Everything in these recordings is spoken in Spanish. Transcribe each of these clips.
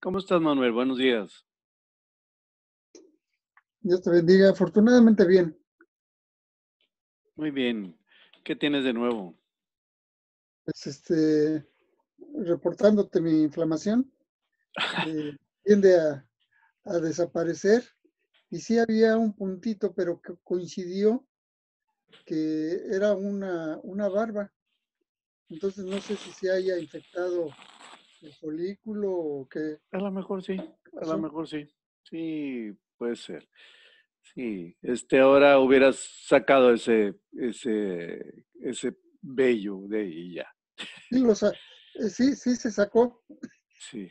¿Cómo estás, Manuel? Buenos días. Dios te bendiga. Afortunadamente bien. Muy bien. ¿Qué tienes de nuevo? Pues este, reportándote mi inflamación. Eh, tiende a, desaparecer. Y sí había un puntito, pero que coincidió que era una, una barba. Entonces no sé si se haya infectado el folículo o qué? A lo mejor sí, a lo mejor sí. Sí, puede ser. Sí, este ahora hubieras sacado ese, ese, ese bello de ella. Sí, eh, sí, sí, se sacó. Sí.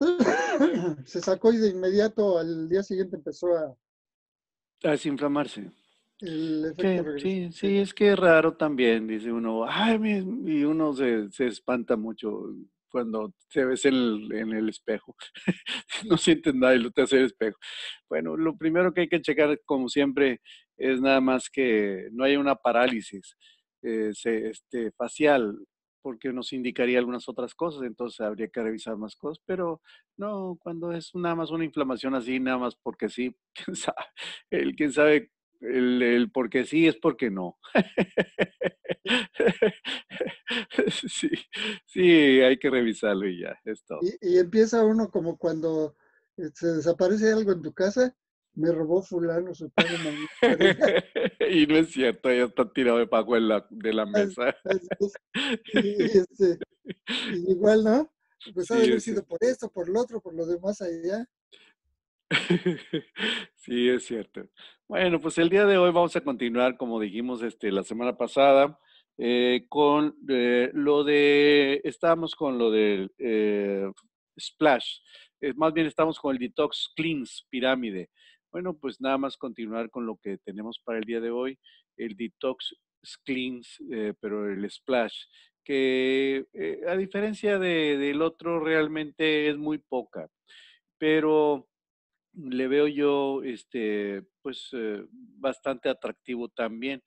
se sacó y de inmediato al día siguiente empezó a... A desinflamarse. sí, sí, es que es raro también, dice uno, ay, y uno se, se espanta mucho cuando te ves en el, espejo. no sientes nada y lo te hace el espejo. Bueno, lo primero que hay que checar, como siempre, es nada más que no haya una parálisis eh, este, facial, porque nos indicaría algunas otras cosas, entonces habría que revisar más cosas, pero no, cuando es nada más una inflamación así, nada más porque sí, quién sabe, el, quién sabe el, el, porque sí es porque no. sí, hay que revisarlo y ya, esto Y, empieza uno como cuando eh, se desaparece algo en tu casa, me robó fulano su y no es cierto, ya está tirado de pago de la mesa. igual, ¿no? Pues ha sí, sido por esto, por lo otro, por lo demás allá. sí, es cierto. Bueno, pues el día de hoy vamos a continuar, como dijimos este, la semana pasada, eh, con eh, lo de, estábamos con lo del eh, splash, más bien estamos con el detox cleans pirámide. Bueno, pues nada más continuar con lo que tenemos para el día de hoy, el detox cleans, pero el splash, que a diferencia de, del otro realmente es muy poca, pero le veo yo este, pues, eh, bastante atractivo también.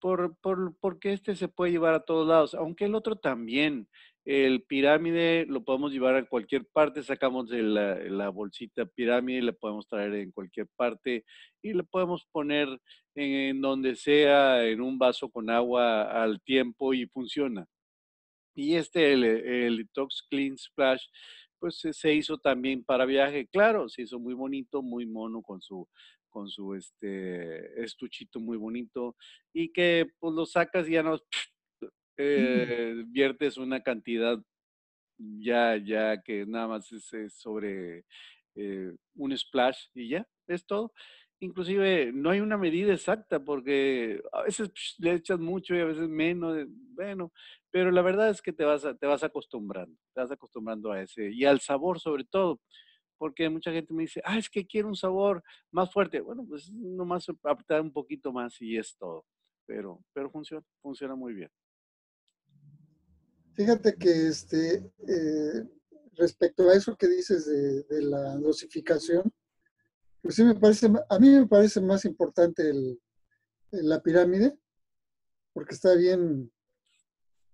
Por, por, porque este se puede llevar a todos lados, aunque el otro también. El pirámide lo podemos llevar a cualquier parte, sacamos de la, bolsita pirámide, la podemos traer en cualquier parte y la podemos poner en, donde sea, en un vaso con agua al tiempo y funciona. Y este, el, el Detox Clean Splash, pues se hizo también para viaje, claro, se hizo muy bonito, muy mono con su con su este estuchito muy bonito y que pues lo sacas y ya no eh, viertes una cantidad ya ya que nada más es, sobre eh, un splash y ya es todo inclusive no hay una medida exacta porque a veces le echas mucho y a veces menos, eh, bueno, pero la verdad es que te vas, te vas acostumbrando, te vas acostumbrando a ese y al sabor sobre todo, porque mucha gente me dice, ah, es que quiero un sabor más fuerte. Bueno, pues nomás apretar un poquito más y es todo, pero, pero funciona, funciona muy bien. Fíjate que este, eh, respecto a eso que dices de, de la dosificación, pues sí me parece, a mí me parece más importante el, la pirámide, porque está bien,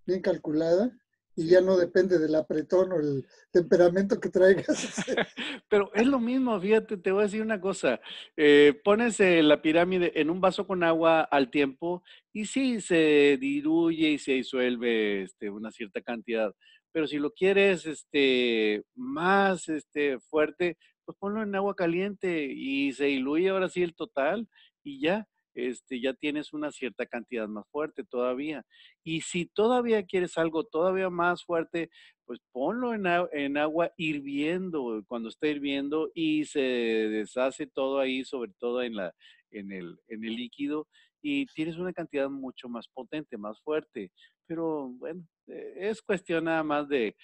bien calculada y ya no depende del apretón o el temperamento que traigas. Pero es lo mismo, fíjate, te voy a decir una cosa. Eh, pones eh, la pirámide en un vaso con agua al tiempo y sí se diluye y se disuelve este, una cierta cantidad. Pero si lo quieres este, más este, fuerte, pues ponlo en agua caliente y se diluye ahora sí el total y ya, este, ya tienes una cierta cantidad más fuerte todavía. Y si todavía quieres algo todavía más fuerte, pues ponlo en, agua hirviendo, cuando esté hirviendo y se deshace todo ahí, sobre todo en, la, en, el, en el líquido, y tienes una cantidad mucho más potente, más fuerte. Pero bueno, e, es cuestión nada más de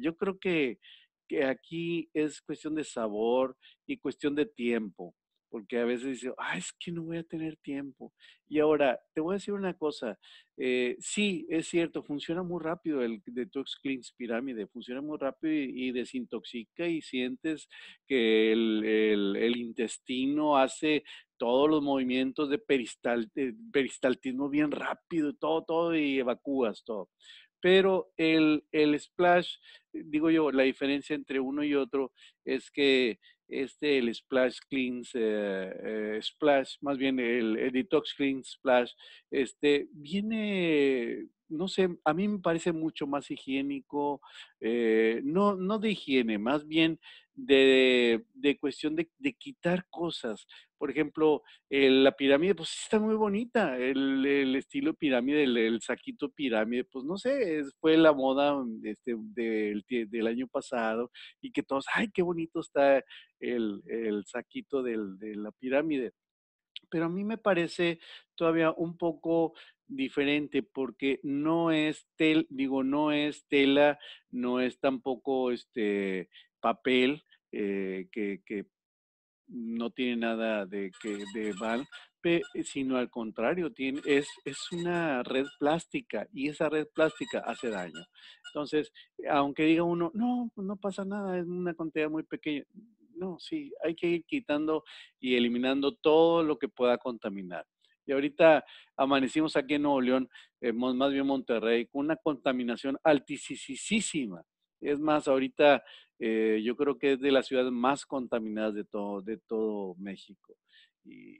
yo creo que que aquí es cuestión de sabor y cuestión de tiempo, porque a veces dice, ah, es que no voy a tener tiempo. Y ahora, te voy a decir una cosa, eh, sí, es cierto, funciona muy rápido el Detox Cleanse Pirámide, funciona muy rápido y, desintoxica y sientes que el, el, intestino hace todos los movimientos de peristaltismo bien rápido, todo, todo, y evacúas todo pero el, splash, digo yo, la diferencia entre uno y otro es que este, el Splash Cleans, eh, eh, Splash, más bien el, el, Detox Clean Splash, este, viene no sé, a mí me parece mucho más higiénico, eh, no, no de higiene, más bien de, de cuestión de, quitar cosas. Por ejemplo, la pirámide, pues está muy bonita, el, el estilo pirámide, el, saquito pirámide, pues no sé, fue la moda mm, este, del, año pasado y que todos, ay, qué bonito está el, el saquito de la pirámide pero a mí me parece todavía un poco diferente porque no es tel, digo, no es tela, no es tampoco este papel eh, que, no tiene nada de que de van, sino al contrario, tiene, es, es una red plástica y esa red plástica hace daño. Entonces, aunque diga uno, no, pues no pasa nada, es una cantidad muy pequeña. No, sí, hay que ir quitando y eliminando todo lo que pueda contaminar. Y ahorita amanecimos aquí en Nuevo León, eh, más bien Monterrey, con una contaminación altísima. Es más, ahorita eh, yo creo que es de las ciudades más contaminadas de todo, de todo México. Y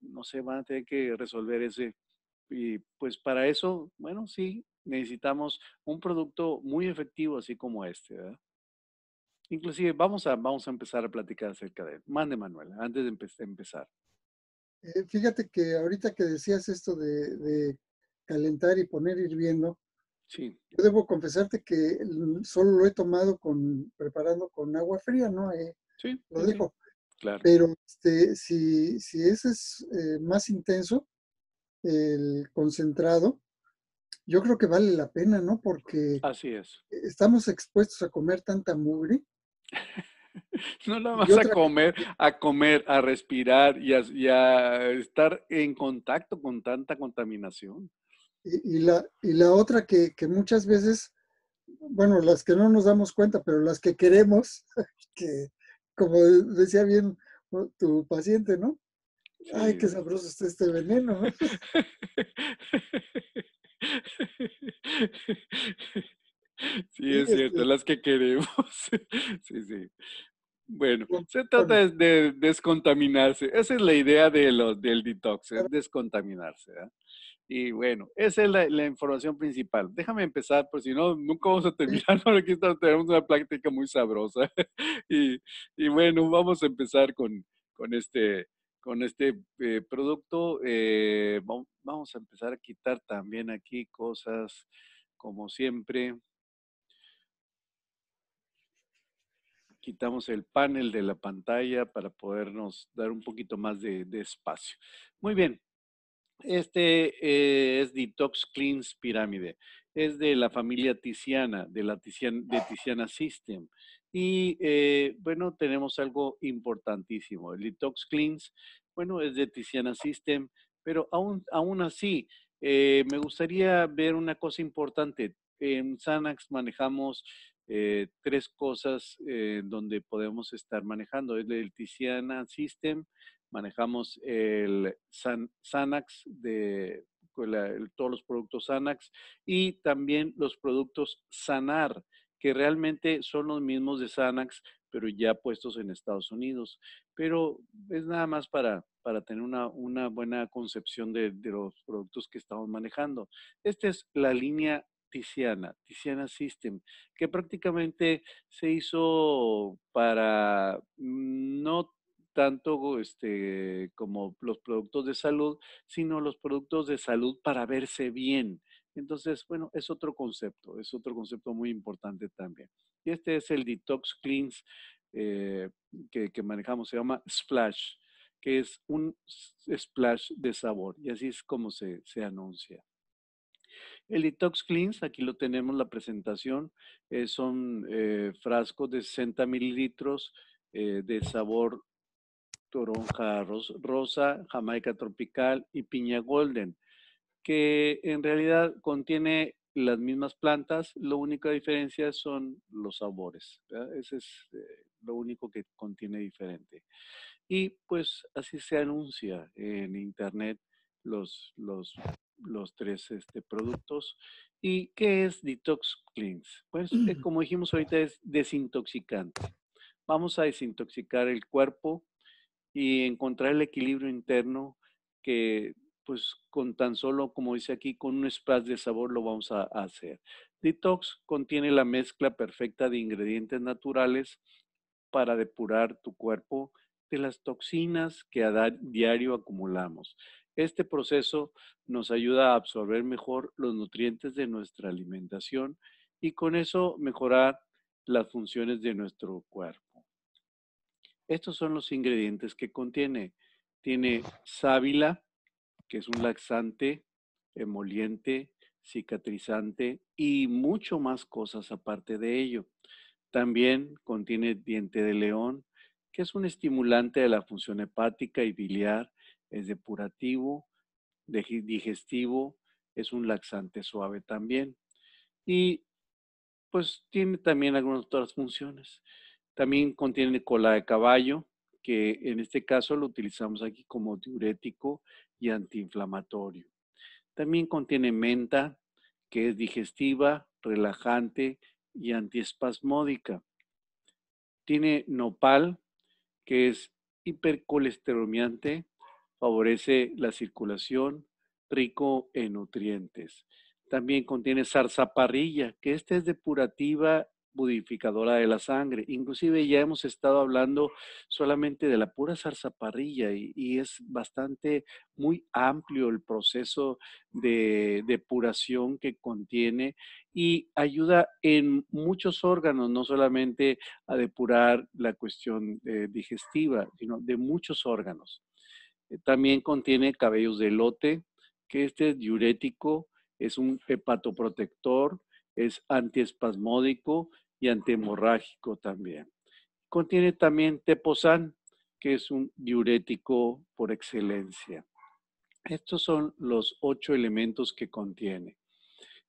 no sé, van a tener que resolver ese. Y pues para eso, bueno, sí, necesitamos un producto muy efectivo así como este, ¿verdad? Inclusive vamos a, vamos a empezar a platicar acerca de él. Mande, Manuel, antes de empezar. Eh, fíjate que ahorita que decías esto de, calentar y poner hirviendo, sí. yo debo confesarte que solo lo he tomado con preparando con agua fría, ¿no? Eh, sí. Lo dejo. Claro. Pero este, si, si ese es eh, más intenso, el concentrado, yo creo que vale la pena, ¿no? Porque Así es. estamos expuestos a comer tanta mugre No la vas a comer, a comer, a respirar y a, estar en contacto con tanta contaminación. Y, la, la otra que, muchas veces, bueno, las que no nos damos cuenta, pero las que queremos, que como decía bien uh, tu paciente, ¿no? Ay, qué sabroso está este veneno. Sí, es cierto, las que queremos. Sí, sí. Bueno, se trata de descontaminarse. Esa es la idea de los, del detox, es descontaminarse. Y bueno, esa es la, información principal. Déjame empezar, por si no, nunca vamos a terminar, porque aquí tenemos una práctica muy sabrosa. Y, y, bueno, vamos a empezar con, con este, con este eh, producto. Eh, vamos a empezar a quitar también aquí cosas, como siempre. quitamos el panel de la pantalla para podernos dar un poquito más de, espacio. Muy bien. Este eh, es Detox Cleans Pirámide. Es de la familia Tiziana, de la Tizian, de Tiziana System. Y eh, bueno, tenemos algo importantísimo. El Detox Cleans, bueno, es de Tiziana System, pero aún, así, eh, me gustaría ver una cosa importante. En Sanax manejamos eh, tres cosas eh, donde podemos estar manejando. El, el Tiziana System, manejamos el San, Sanax de todos los productos Sanax y también los productos Sanar, que realmente son los mismos de Sanax, pero ya puestos en Estados Unidos. Pero es nada más para, para tener una, buena concepción de, de, los productos que estamos manejando. Esta es la línea Tiziana, Tiziana System, que prácticamente se hizo para no tanto este, como los productos de salud, sino los productos de salud para verse bien. Entonces, bueno, es otro concepto, es otro concepto muy importante también. Y este es el Detox Cleans eh, que, manejamos, se llama Splash, que es un splash de sabor, y así es como se anuncia. El Detox Cleans, aquí lo tenemos la presentación, eh, son eh, frascos de 60 mililitros eh, de sabor toronja rosa, jamaica tropical y piña golden, que en realidad contiene las mismas plantas, la única diferencia son los sabores. ¿verdad? Ese es lo único que contiene diferente. Y pues así se anuncia en internet los, los los tres este, productos. ¿Y qué es Detox Cleanse? Pues eh, mm. como dijimos ahorita es desintoxicante. Vamos a desintoxicar el cuerpo y encontrar el equilibrio interno que pues con tan solo, como dice aquí, con un splash de sabor lo vamos a hacer. Detox contiene la mezcla perfecta de ingredientes naturales para depurar tu cuerpo de las toxinas que a diario acumulamos. Este proceso nos ayuda a absorber mejor los nutrientes de nuestra alimentación y con eso mejorar las funciones de nuestro cuerpo. Estos son los ingredientes que contiene. Tiene sábila, que es un laxante, emoliente, cicatrizante y mucho más cosas aparte de ello. También contiene diente de león, que es un estimulante de la función hepática y biliar es depurativo, digestivo, es un laxante suave también. Y pues tiene también algunas otras funciones. También contiene cola de caballo, que en este caso lo utilizamos aquí como diurético y antiinflamatorio. También contiene menta, que es digestiva, relajante y antiespasmódica. Tiene nopal, que es hipercolesterolmiante, favorece la circulación, rico en nutrientes. También contiene zarzaparrilla, que esta es depurativa budificadora de la sangre. Inclusive ya hemos estado hablando solamente de la pura zarzaparrilla y, es bastante muy amplio el proceso de depuración que contiene y ayuda en muchos órganos, no solamente a depurar la cuestión eh, digestiva, sino de muchos órganos. Eh, también contiene cabellos de lote que este es diurético, es un hepatoprotector, es antiespasmódico y antihemorrágico también. Contiene también teposan, que es un diurético por excelencia. Estos son los ocho elementos que contiene.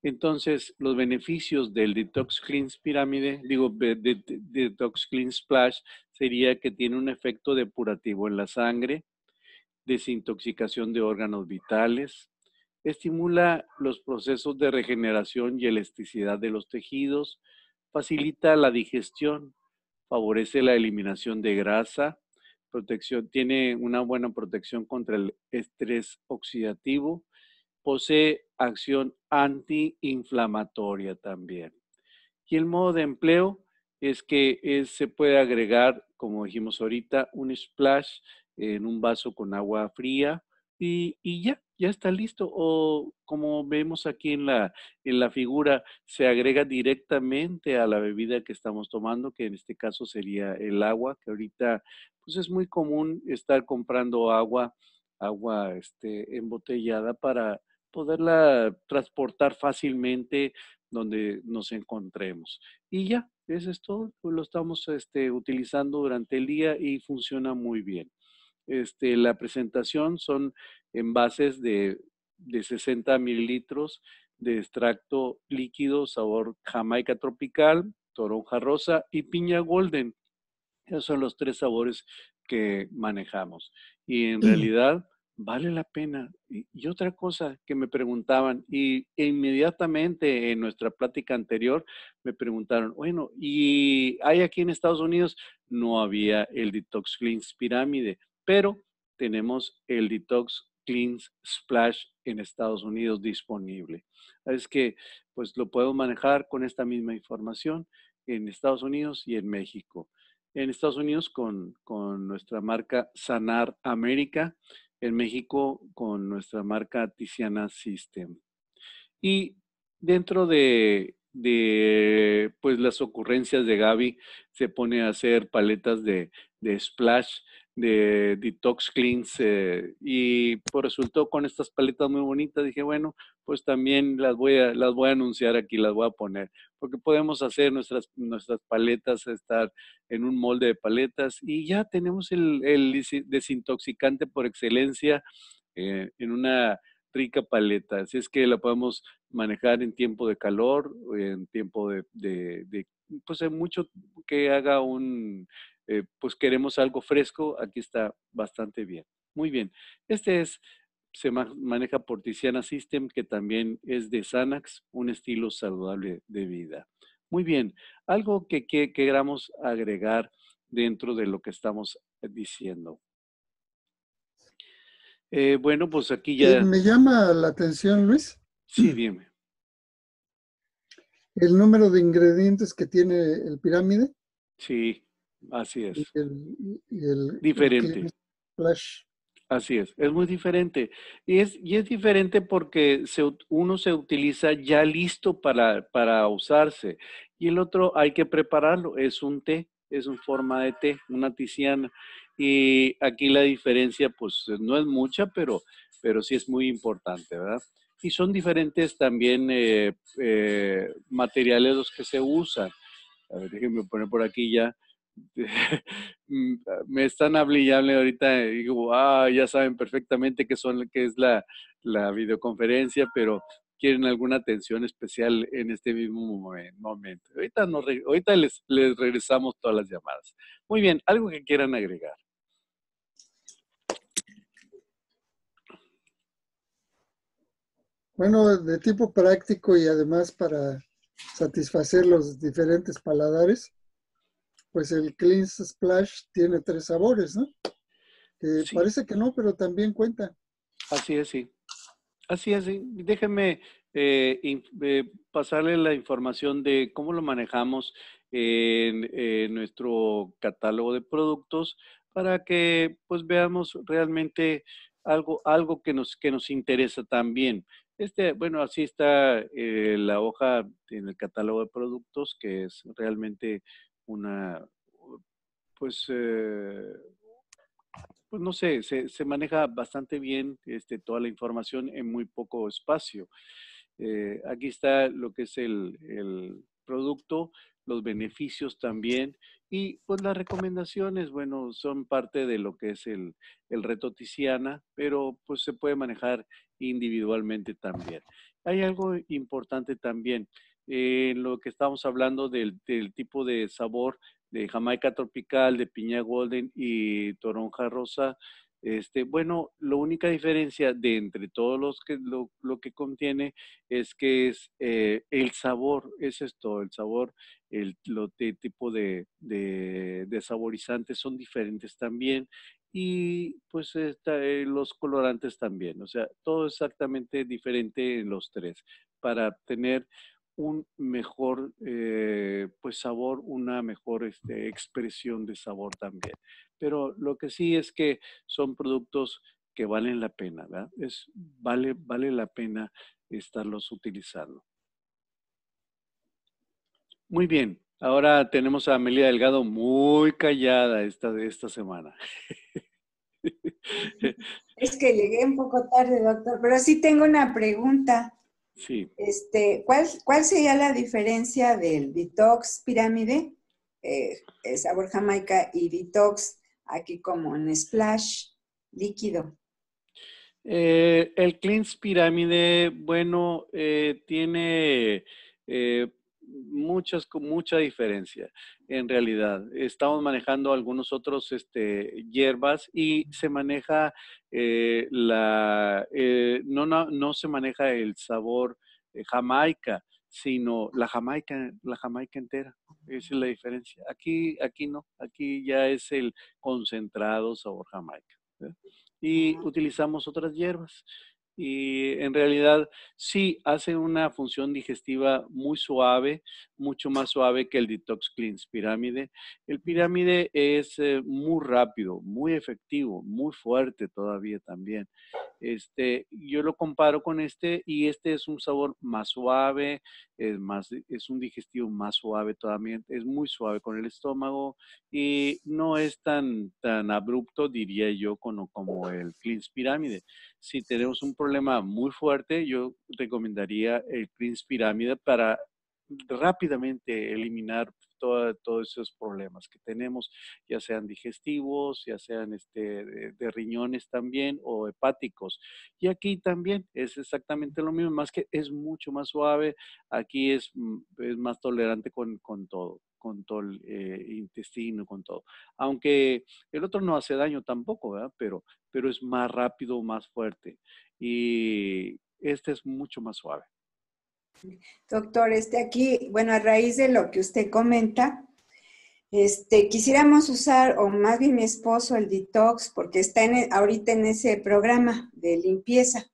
Entonces, los beneficios del Detox Cleanse Pirámide, digo, Detox Cleanse Splash, sería que tiene un efecto depurativo en la sangre, desintoxicación de órganos vitales, estimula los procesos de regeneración y elasticidad de los tejidos, facilita la digestión, favorece la eliminación de grasa, protección, tiene una buena protección contra el estrés oxidativo, posee acción antiinflamatoria también. Y el modo de empleo es que se puede agregar, como dijimos ahorita, un splash en un vaso con agua fría y, ya, ya está listo. O como vemos aquí en la, en la figura, se agrega directamente a la bebida que estamos tomando, que en este caso sería el agua, que ahorita pues es muy común estar comprando agua, agua este, embotellada para poderla transportar fácilmente donde nos encontremos. Y ya, eso es todo. Lo estamos este, utilizando durante el día y funciona muy bien este, la presentación son envases de, de 60 mililitros de extracto líquido sabor jamaica tropical, toronja rosa y piña golden. Esos son los tres sabores que manejamos. Y en realidad vale la pena. Y, otra cosa que me preguntaban, y e inmediatamente en nuestra plática anterior me preguntaron, bueno, ¿y hay aquí en Estados Unidos? No había el Detox Cleans Pirámide pero tenemos el Detox Cleans Splash en Estados Unidos disponible. Es que pues lo puedo manejar con esta misma información en Estados Unidos y en México. En Estados Unidos con, nuestra marca Sanar América, en México con nuestra marca Tiziana System. Y dentro de, pues las ocurrencias de Gaby, se pone a hacer paletas de splash de detox cleans eh, y por pues, resultó con estas paletas muy bonitas. Dije, bueno, pues también las voy a, las voy a anunciar aquí, las voy a poner, porque podemos hacer nuestras, nuestras paletas, estar en un molde de paletas y ya tenemos el, desintoxicante por excelencia eh, en una rica paleta. Así es que la podemos manejar en tiempo de calor, en tiempo de pues hay mucho que haga un eh, pues queremos algo fresco, aquí está bastante bien. Muy bien, este es, se maneja por Tiziana System, que también es de Sanax, un estilo saludable de vida. Muy bien, algo que, queramos agregar dentro de lo que estamos diciendo. Eh, bueno, pues aquí eh, ya... Me llama la atención, Luis. Sí, dime. El número de ingredientes que tiene el pirámide. Sí. Así es. diferente. Así es, es muy diferente. Y es, y es diferente porque se, uno se utiliza ya listo para, para usarse y el otro hay que prepararlo. Es un té, es una forma de té, una tiziana. Y aquí la diferencia pues no es mucha, pero, pero sí es muy importante, ¿verdad? Y son diferentes también eh, eh, materiales los que se usan. A ver, déjenme poner por aquí ya. Mm, me están hablando ahorita eh, y ah, ya saben perfectamente que son, es la, videoconferencia, pero quieren alguna atención especial en este mismo momento. Ahorita, les, les, regresamos todas las llamadas. Muy bien, algo que quieran agregar. Bueno, de tipo práctico y además para satisfacer los diferentes paladares, pues el Clean Splash tiene tres sabores, ¿no? Parece que no, pero también cuenta. Así es, sí. Así es, sí. Déjenme eh, eh, pasarle la información de cómo lo manejamos en, eh, nuestro catálogo de productos para que pues veamos realmente algo, algo que, nos, que nos interesa también. Este, bueno, así está la hoja en el catálogo de productos, que es realmente una, pues, eh, pues no sé, se, maneja bastante bien este, toda la información en muy poco espacio. Eh, aquí está lo que es el, el, producto, los beneficios también y pues las recomendaciones, bueno, son parte de lo que es el, el reto Tiziana, pero pues se puede manejar individualmente también. Hay algo importante también en eh, lo que estamos hablando del, tipo de sabor de Jamaica tropical, de piña golden y toronja rosa. Este, bueno, la única diferencia de entre todos los que lo, que contiene es que es eh, el sabor, es esto el sabor, el tipo de, de, saborizantes son diferentes también y pues eh, los colorantes también, o sea, todo exactamente diferente en los tres para tener un mejor eh, pues sabor, una mejor este, expresión de sabor también. Pero lo que sí es que son productos que valen la pena, ¿verdad? Es, vale, vale la pena estarlos utilizando. Muy bien, ahora tenemos a Amelia Delgado muy callada esta, de esta semana. Es que llegué un poco tarde, doctor, pero sí tengo una pregunta. Sí. Este, ¿cuál, sería la diferencia del detox pirámide, eh, sabor jamaica, y detox aquí como en splash líquido? Eh, el cleanse pirámide, bueno, eh, tiene muchas, mucha diferencia en realidad. Estamos manejando algunos otros este, hierbas y se maneja eh, la, eh, no, no, se maneja el sabor eh, jamaica, sino la jamaica, la jamaica entera. Esa es la diferencia. Aquí, aquí no, aquí ya es el concentrado sabor jamaica. Y utilizamos otras hierbas y en realidad sí hace una función digestiva muy suave, mucho más suave que el detox cleanse pirámide. El pirámide es eh, muy rápido, muy efectivo, muy fuerte todavía también. Este, yo lo comparo con este y este es un sabor más suave, es más es un digestivo más suave todavía, es muy suave con el estómago y no es tan tan abrupto diría yo como, como el cleanse pirámide. Si tenemos un problema muy fuerte, yo recomendaría el Prince Pirámide para rápidamente eliminar todos esos problemas que tenemos, ya sean digestivos, ya sean este, de, riñones también o hepáticos. Y aquí también es exactamente lo mismo, más que es mucho más suave, aquí es, mm, más tolerante con todo con todo el eh, intestino, con todo. Aunque el otro no hace daño tampoco, ¿verdad? Pero, pero es más rápido, más fuerte. Y este es mucho más suave. Doctor, este aquí, bueno, a raíz de lo que usted comenta, este, quisiéramos usar, o más bien mi esposo, el detox, porque está en, e, ahorita en ese programa de limpieza.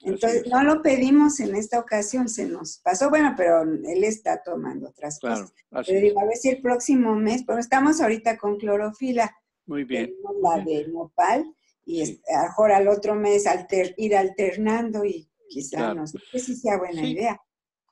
Entonces, no lo pedimos en esta ocasión, se nos pasó, bueno, pero él está tomando otras cosas. Pero digo, a ver si el próximo mes, pero estamos ahorita con clorofila. Muy bien. la de nopal y ahora este, mejor al otro mes alter, ir alternando y quizás no sé si sea buena idea.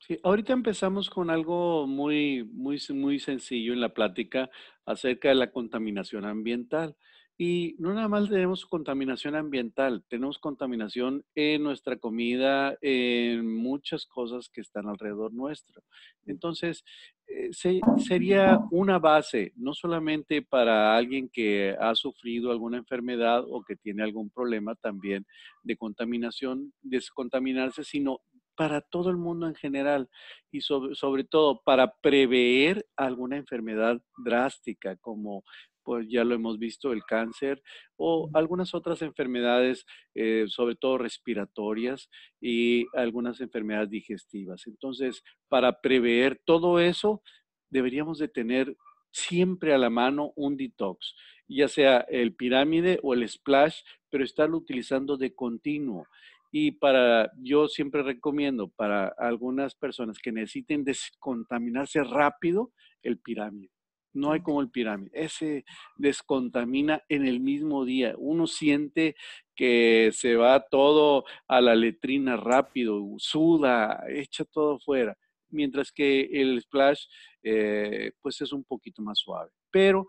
Sí, ahorita empezamos con algo muy, muy, muy sencillo en la plática acerca de la contaminación ambiental. Y no nada más tenemos contaminación ambiental, tenemos contaminación en nuestra comida, en muchas cosas que están alrededor nuestro. Mm. Entonces, eh, sería una base, no solamente para alguien que ha sufrido alguna enfermedad o que tiene algún problema también de contaminación, descontaminarse, sino para todo el mundo en general y sobre, sobre, todo para prever alguna enfermedad drástica como pues ya lo hemos visto, el cáncer o algunas otras enfermedades, eh, sobre todo respiratorias y algunas enfermedades digestivas. Entonces, para prever todo eso, deberíamos de tener siempre a la mano un detox, ya sea el pirámide o el splash, pero estarlo utilizando de continuo. Y para, yo siempre recomiendo para algunas personas que necesiten descontaminarse rápido el pirámide. No hay como el pirámide. Ese descontamina en el mismo día. Uno siente que se va todo a la letrina rápido, suda, echa todo fuera. Mientras que el splash, eh, pues es un poquito más suave. Pero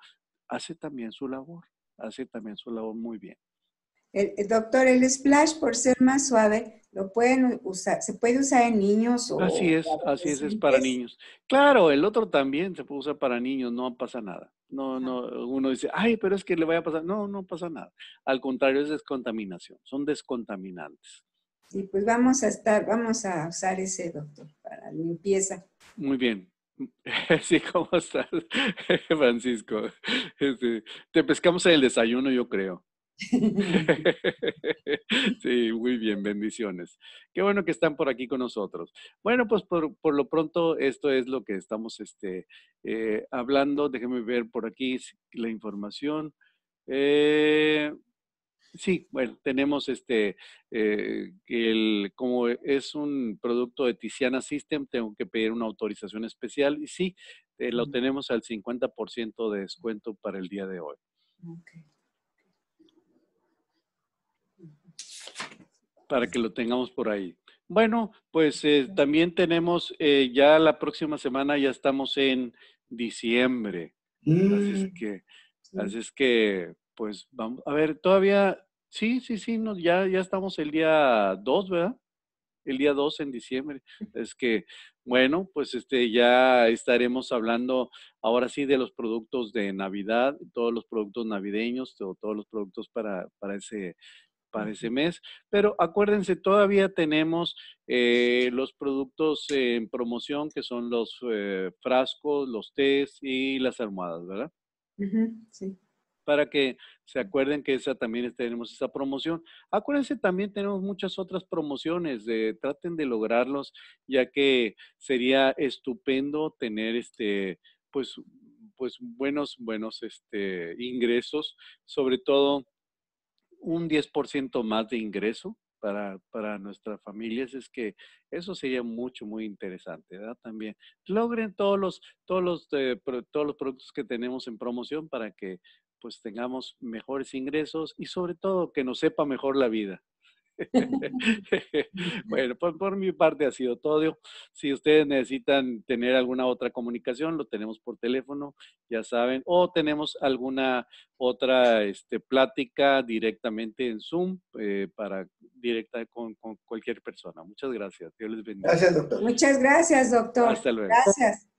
hace también su labor, hace también su labor muy bien. El, doctor, el splash, por ser más suave, lo pueden usar, se puede usar en niños. así es, así es, es para niños. Claro, el otro también se puede usar para niños, no pasa nada. No, no, uno dice, ay, pero es que le vaya a pasar. No, no pasa nada. Al contrario, es descontaminación, son descontaminantes. Sí, pues vamos a estar, vamos a usar ese doctor para limpieza. Muy bien. Sí, ¿cómo estás, Francisco? Este, te pescamos en el desayuno, yo creo. Sí, muy bien, bendiciones. Qué bueno que están por aquí con nosotros. Bueno, pues por, lo pronto esto es lo que estamos este, eh, hablando. Déjenme ver por aquí la información. Eh, sí, bueno, tenemos este, eh, el, como es un producto de Tiziana System, tengo que pedir una autorización especial y sí, lo tenemos al 50% de descuento para el día de hoy. para que lo tengamos por ahí. Bueno, pues eh, también tenemos, eh, ya la próxima semana ya estamos en diciembre. Así es mm. que, así es que, pues vamos, a ver, todavía, sí, sí, sí, ya, ya estamos el día 2, ¿verdad? El día 2 en diciembre. Es que, bueno, pues este, ya estaremos hablando ahora sí de los productos de Navidad, todos los productos navideños, todos los productos para, para ese para ese mes. Pero acuérdense, todavía tenemos eh, los productos en promoción, que son los eh, frascos, los tés y las almohadas, ¿verdad? sí. Para que se acuerden que esa también tenemos esa promoción. Acuérdense, también tenemos muchas otras promociones, traten de lograrlos, ya que sería estupendo tener este, pues, pues buenos, buenos este, ingresos, sobre todo un 10% más de ingreso para, para nuestras familias, es que eso sería mucho, muy interesante, ¿verdad? También logren todos los, todos los, eh, todos los productos que tenemos en promoción para que pues tengamos mejores ingresos y sobre todo que nos sepa mejor la vida. bueno, pues por mi parte ha sido todo. Si ustedes necesitan tener alguna otra comunicación, lo tenemos por teléfono, ya saben, o tenemos alguna otra este, plática directamente en Zoom eh, para directa con, con, cualquier persona. Muchas gracias. Dios les bendiga. Gracias, doctor. Muchas gracias, doctor. Hasta luego. Gracias.